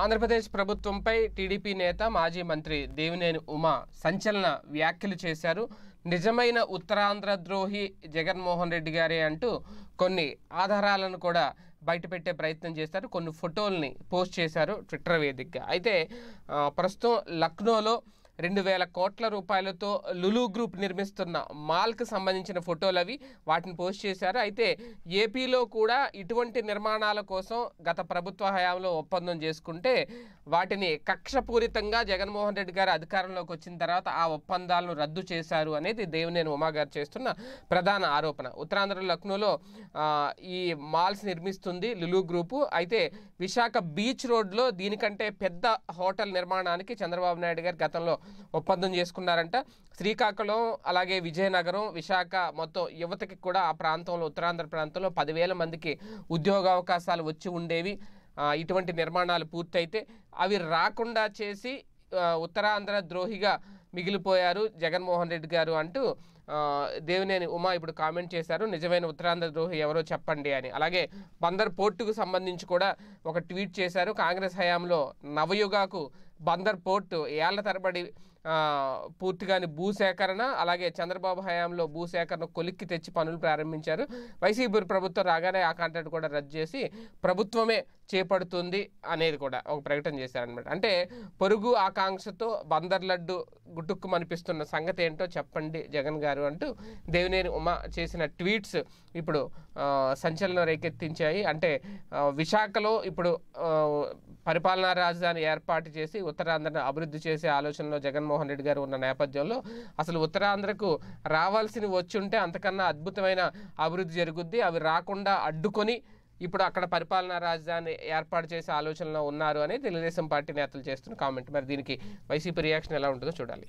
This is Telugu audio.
ఆంధ్రప్రదేశ్ ప్రభుత్వంపై టీడీపీ నేత మాజీ మంత్రి దేవినేని ఉమా సంచలన వ్యాఖ్యలు చేశారు నిజమైన ఉత్తరాంధ్ర ద్రోహి జగన్మోహన్ రెడ్డి గారే అంటూ కొన్ని ఆధారాలను కూడా బయటపెట్టే ప్రయత్నం చేశారు కొన్ని ఫోటోల్ని పోస్ట్ చేశారు ట్విట్టర్ వేదికగా అయితే ప్రస్తుతం లక్నోలో రెండు వేల కోట్ల రూపాయలతో లులు గ్రూప్ నిర్మిస్తున్న మాల్కు సంబంధించిన ఫోటోలు అవి వాటిని పోస్ట్ చేశారు అయితే ఏపీలో కూడా ఇటువంటి నిర్మాణాల కోసం గత ప్రభుత్వ హయాంలో ఒప్పందం చేసుకుంటే వాటిని కక్షపూరితంగా జగన్మోహన్ రెడ్డి గారు అధికారంలోకి వచ్చిన తర్వాత ఆ ఒప్పందాలను రద్దు చేశారు అనేది దేవినేని ఉమా గారు చేస్తున్న ప్రధాన ఆరోపణ ఉత్తరాంధ్ర లక్నోలో ఈ మాల్స్ నిర్మిస్తుంది లులు గ్రూపు అయితే విశాఖ బీచ్ రోడ్లో దీనికంటే పెద్ద హోటల్ నిర్మాణానికి చంద్రబాబు నాయుడు గారు గతంలో ఒప్పందం చేసుకున్నారంట శ్రీకాకుళం అలాగే విజయనగరం విశాఖ మొత్తం యువతకి కూడా ఆ ప్రాంతంలో ఉత్తరాంధ్ర ప్రాంతంలో పదివేల మందికి ఉద్యోగ అవకాశాలు వచ్చి ఉండేవి ఇటువంటి నిర్మాణాలు పూర్తయితే అవి రాకుండా చేసి ఉత్తరాంధ్ర ద్రోహిగా మిగిలిపోయారు జగన్మోహన్ రెడ్డి గారు అంటూ దేవినేని ఉమా ఇప్పుడు కామెంట్ చేశారు నిజమైన ఉత్తరాంధ్ర ద్రోహి ఎవరో చెప్పండి అని అలాగే బందర్ పోర్టుకు సంబంధించి కూడా ఒక ట్వీట్ చేశారు కాంగ్రెస్ హయాంలో నవయుగాకు బందర్ పోర్టు ఏళ్ల తరబడి పూర్తిగాని భూసేకరణ అలాగే చంద్రబాబు హయాంలో భూసేకరణ కొలిక్కి తెచ్చి పనులు ప్రారంభించారు వైసీపీ ప్రభుత్వం రాగానే ఆ కాంట్రాక్ట్ కూడా రద్దు చేసి ప్రభుత్వమే చేపడుతుంది అనేది కూడా ఒక ప్రకటన చేశారనమాట అంటే పొరుగు ఆకాంక్షతో బందర్ లడ్డు గుటుక్కు మనిపిస్తున్న సంగతి ఏంటో చెప్పండి జగన్ గారు చేశారు అంటూ దేవినేని ఉమ చేసిన ట్వీట్స్ ఇప్పుడు సంచలనం రేకెత్తించాయి అంటే విశాఖలో ఇప్పుడు పరిపాలనా రాజధాని ఏర్పాటు చేసి ఉత్తరాంధ్రను అభివృద్ధి చేసే ఆలోచనలో జగన్మోహన్ రెడ్డి గారు ఉన్న నేపథ్యంలో అసలు ఉత్తరాంధ్రకు రావాల్సినవి వచ్చుంటే అంతకన్నా అద్భుతమైన అభివృద్ధి జరుగుద్ది అవి రాకుండా అడ్డుకొని ఇప్పుడు అక్కడ పరిపాలనా రాజధాని ఏర్పాటు చేసే ఆలోచనలో ఉన్నారు అని తెలుగుదేశం పార్టీ నేతలు చేస్తున్న కామెంట్ మరి దీనికి వైసీపీ రియాక్షన్ ఎలా ఉంటుందో చూడాలి